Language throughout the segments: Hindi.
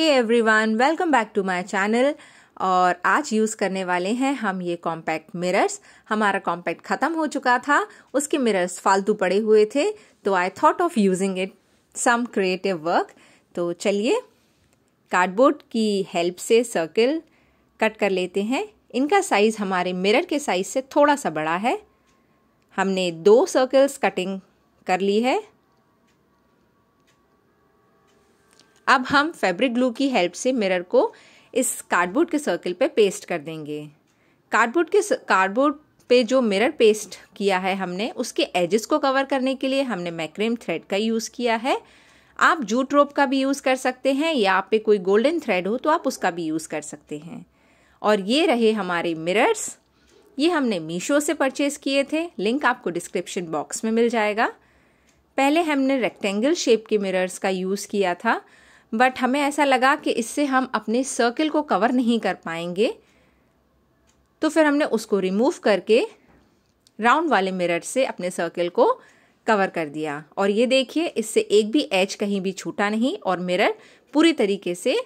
hey everyone welcome back to my channel और आज यूज़ करने वाले हैं हम ये कॉम्पैक्ट मिरर्स हमारा कॉम्पैक्ट ख़त्म हो चुका था उसके मिरर्स फालतू पड़े हुए थे तो I thought of using it some creative work तो चलिए कार्डबोर्ड की हेल्प से सर्किल कट कर लेते हैं इनका साइज़ हमारे मिरर के साइज़ से थोड़ा सा बड़ा है हमने दो सर्कल्स कटिंग कर ली है अब हम फैब्रिक ग्लू की हेल्प से मिरर को इस कार्डबोर्ड के सर्कल पे पेस्ट कर देंगे कार्डबोर्ड के कार्डबोर्ड पे जो मिरर पेस्ट किया है हमने उसके एजेस को कवर करने के लिए हमने मैक्रेम थ्रेड का यूज़ किया है आप जूट रोप का भी यूज़ कर सकते हैं या आप पे कोई गोल्डन थ्रेड हो तो आप उसका भी यूज़ कर सकते हैं और ये रहे हमारे मिरर्स ये हमने मीशो से परचेज़ किए थे लिंक आपको डिस्क्रिप्शन बॉक्स में मिल जाएगा पहले हमने रेक्टेंगल शेप के मिरर्स का यूज़ किया था बट हमें ऐसा लगा कि इससे हम अपने सर्किल को कवर नहीं कर पाएंगे तो फिर हमने उसको रिमूव करके राउंड वाले मिरर से अपने सर्किल को कवर कर दिया और ये देखिए इससे एक भी एच कहीं भी छूटा नहीं और मिरर पूरी तरीके से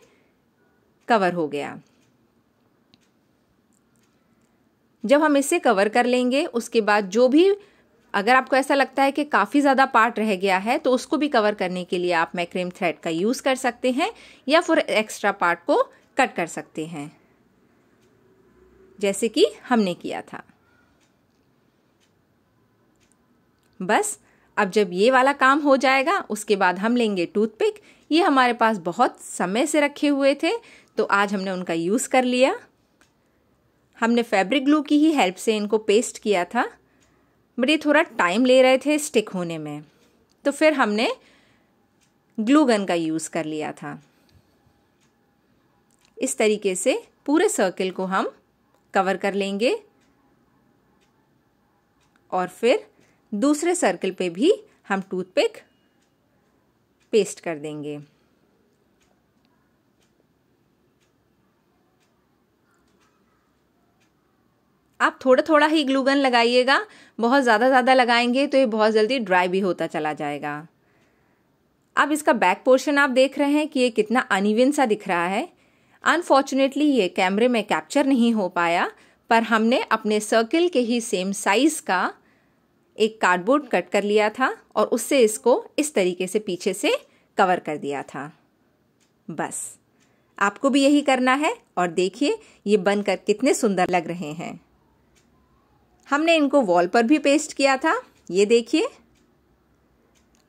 कवर हो गया जब हम इसे कवर कर लेंगे उसके बाद जो भी अगर आपको ऐसा लगता है कि काफ़ी ज़्यादा पार्ट रह गया है तो उसको भी कवर करने के लिए आप मैक्रेम थ्रेड का यूज़ कर सकते हैं या फिर एक्स्ट्रा पार्ट को कट कर सकते हैं जैसे कि हमने किया था बस अब जब ये वाला काम हो जाएगा उसके बाद हम लेंगे टूथपिक ये हमारे पास बहुत समय से रखे हुए थे तो आज हमने उनका यूज़ कर लिया हमने फैब्रिक ग्लू की ही हेल्प से इनको पेस्ट किया था बट ये थोड़ा टाइम ले रहे थे स्टिक होने में तो फिर हमने ग्लू गन का यूज़ कर लिया था इस तरीके से पूरे सर्किल को हम कवर कर लेंगे और फिर दूसरे सर्किल पे भी हम टूथपिक पेस्ट कर देंगे आप थोड़ा थोड़ा ही ग्लूगन लगाइएगा बहुत ज़्यादा ज़्यादा लगाएंगे तो ये बहुत जल्दी ड्राई भी होता चला जाएगा अब इसका बैक पोर्शन आप देख रहे हैं कि ये कितना अनिविन सा दिख रहा है अनफॉर्चुनेटली ये कैमरे में कैप्चर नहीं हो पाया पर हमने अपने सर्किल के ही सेम साइज़ का एक कार्डबोर्ड कट कर लिया था और उससे इसको इस तरीके से पीछे से कवर कर दिया था बस आपको भी यही करना है और देखिए ये बनकर कितने सुंदर लग रहे हैं हमने इनको वॉल पर भी पेस्ट किया था ये देखिए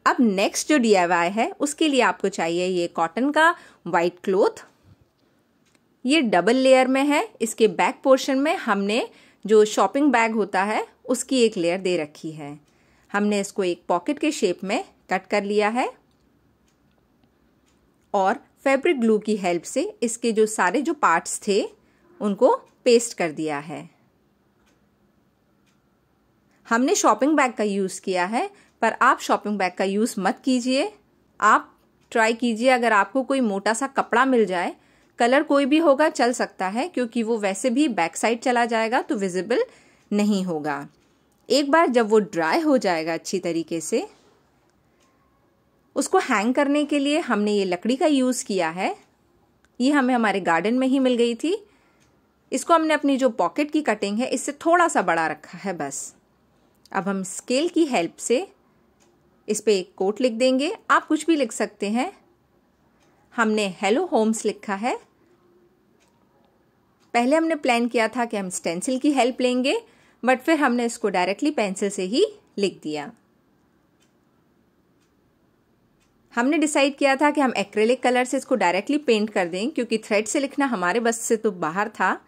अब नेक्स्ट जो डी है उसके लिए आपको चाहिए ये कॉटन का वाइट क्लोथ ये डबल लेयर में है इसके बैक पोर्शन में हमने जो शॉपिंग बैग होता है उसकी एक लेयर दे रखी है हमने इसको एक पॉकेट के शेप में कट कर लिया है और फैब्रिक ग्लू की हेल्प से इसके जो सारे जो पार्ट्स थे उनको पेस्ट कर दिया है हमने शॉपिंग बैग का यूज़ किया है पर आप शॉपिंग बैग का यूज़ मत कीजिए आप ट्राई कीजिए अगर आपको कोई मोटा सा कपड़ा मिल जाए कलर कोई भी होगा चल सकता है क्योंकि वो वैसे भी बैक साइड चला जाएगा तो विजिबल नहीं होगा एक बार जब वो ड्राई हो जाएगा अच्छी तरीके से उसको हैंग करने के लिए हमने ये लकड़ी का यूज़ किया है ये हमें हमारे गार्डन में ही मिल गई थी इसको हमने अपनी जो पॉकेट की कटिंग है इससे थोड़ा सा बड़ा रखा है बस अब हम स्केल की हेल्प से इस पर एक कोट लिख देंगे आप कुछ भी लिख सकते हैं हमने हेलो होम्स लिखा है पहले हमने प्लान किया था कि हम स्टेंसिल की हेल्प लेंगे बट फिर हमने इसको डायरेक्टली पेंसिल से ही लिख दिया हमने डिसाइड किया था कि हम एक्रेलिक कलर से इसको डायरेक्टली पेंट कर दें क्योंकि थ्रेड से लिखना हमारे बस से तो बाहर था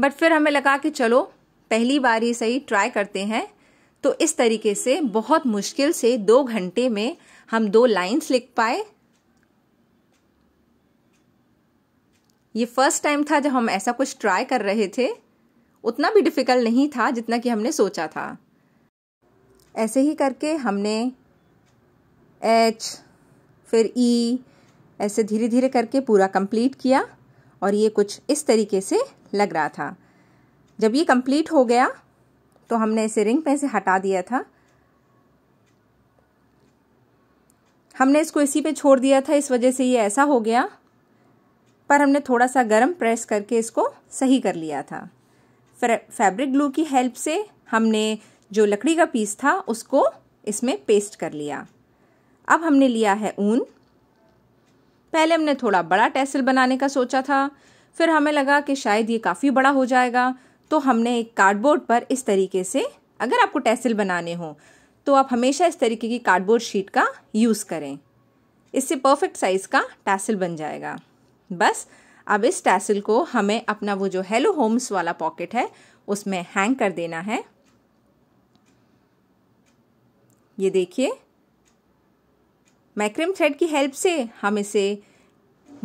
बट फिर हमें लगा कि चलो पहली बार ही सही ट्राई करते हैं तो इस तरीके से बहुत मुश्किल से दो घंटे में हम दो लाइन्स लिख पाए ये फर्स्ट टाइम था जब हम ऐसा कुछ ट्राई कर रहे थे उतना भी डिफ़िकल्ट नहीं था जितना कि हमने सोचा था ऐसे ही करके हमने एच फिर ई e, ऐसे धीरे धीरे करके पूरा कंप्लीट किया और ये कुछ इस तरीके से लग रहा था जब ये कंप्लीट हो गया तो हमने इसे रिंग में से हटा दिया था हमने इसको इसी पे छोड़ दिया था इस वजह से ये ऐसा हो गया पर हमने थोड़ा सा गर्म प्रेस करके इसको सही कर लिया था फैब्रिक ग्लू की हेल्प से हमने जो लकड़ी का पीस था उसको इसमें पेस्ट कर लिया अब हमने लिया है ऊन पहले हमने थोड़ा बड़ा टेसल बनाने का सोचा था फिर हमें लगा कि शायद ये काफ़ी बड़ा हो जाएगा तो हमने एक कार्डबोर्ड पर इस तरीके से अगर आपको टेसिल बनाने हो तो आप हमेशा इस तरीके की कार्डबोर्ड शीट का यूज़ करें इससे परफेक्ट साइज़ का टैसिल बन जाएगा बस अब इस टैसिल को हमें अपना वो जो हेलो होम्स वाला पॉकेट है उसमें हैंग कर देना है ये देखिए मैक्रम थ्रेड की हेल्प से हम इसे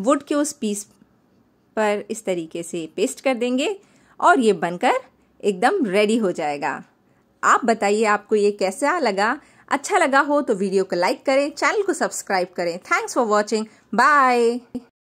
वुड के उस पीस पर इस तरीके से पेस्ट कर देंगे और ये बनकर एकदम रेडी हो जाएगा आप बताइए आपको ये कैसा लगा अच्छा लगा हो तो वीडियो को लाइक करें चैनल को सब्सक्राइब करें थैंक्स फॉर वॉचिंग बाय